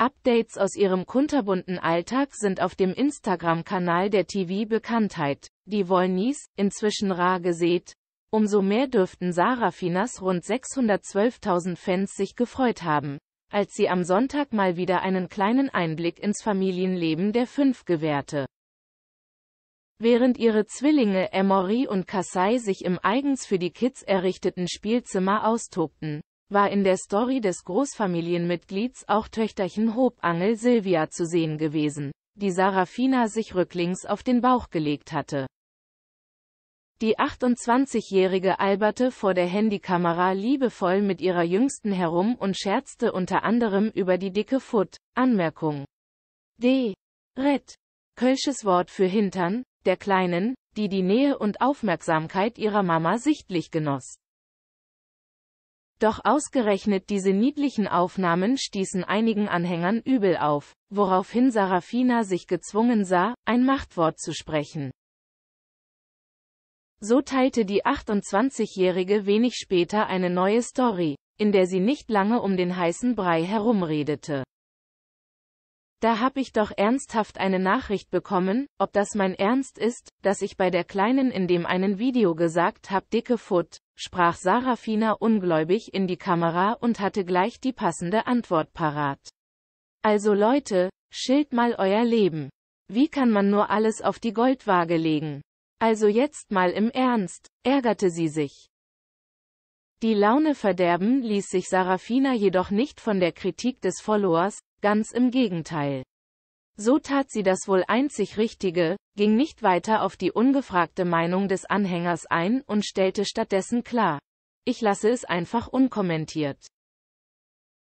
Updates aus ihrem kunterbunten Alltag sind auf dem Instagram-Kanal der TV-Bekanntheit. Die Wollnies, inzwischen rar gesät. Umso mehr dürften Sarafinas rund 612.000 Fans sich gefreut haben, als sie am Sonntag mal wieder einen kleinen Einblick ins Familienleben der Fünf gewährte. Während ihre Zwillinge Emory und Kasai sich im eigens für die Kids errichteten Spielzimmer austobten, war in der Story des Großfamilienmitglieds auch Töchterchen Hobangel Silvia zu sehen gewesen, die Sarafina sich rücklings auf den Bauch gelegt hatte. Die 28-jährige alberte vor der Handykamera liebevoll mit ihrer Jüngsten herum und scherzte unter anderem über die dicke Foot. Anmerkung. D. Rett. Kölsches Wort für Hintern, der Kleinen, die die Nähe und Aufmerksamkeit ihrer Mama sichtlich genoss. Doch ausgerechnet diese niedlichen Aufnahmen stießen einigen Anhängern übel auf, woraufhin Sarafina sich gezwungen sah, ein Machtwort zu sprechen. So teilte die 28-Jährige wenig später eine neue Story, in der sie nicht lange um den heißen Brei herumredete. Da hab ich doch ernsthaft eine Nachricht bekommen, ob das mein Ernst ist, dass ich bei der Kleinen in dem einen Video gesagt hab dicke Foot, sprach Sarafina ungläubig in die Kamera und hatte gleich die passende Antwort parat. Also Leute, schild mal euer Leben. Wie kann man nur alles auf die Goldwaage legen? Also jetzt mal im Ernst, ärgerte sie sich. Die Laune verderben ließ sich Sarafina jedoch nicht von der Kritik des Followers, ganz im Gegenteil. So tat sie das wohl einzig Richtige, ging nicht weiter auf die ungefragte Meinung des Anhängers ein und stellte stattdessen klar, ich lasse es einfach unkommentiert.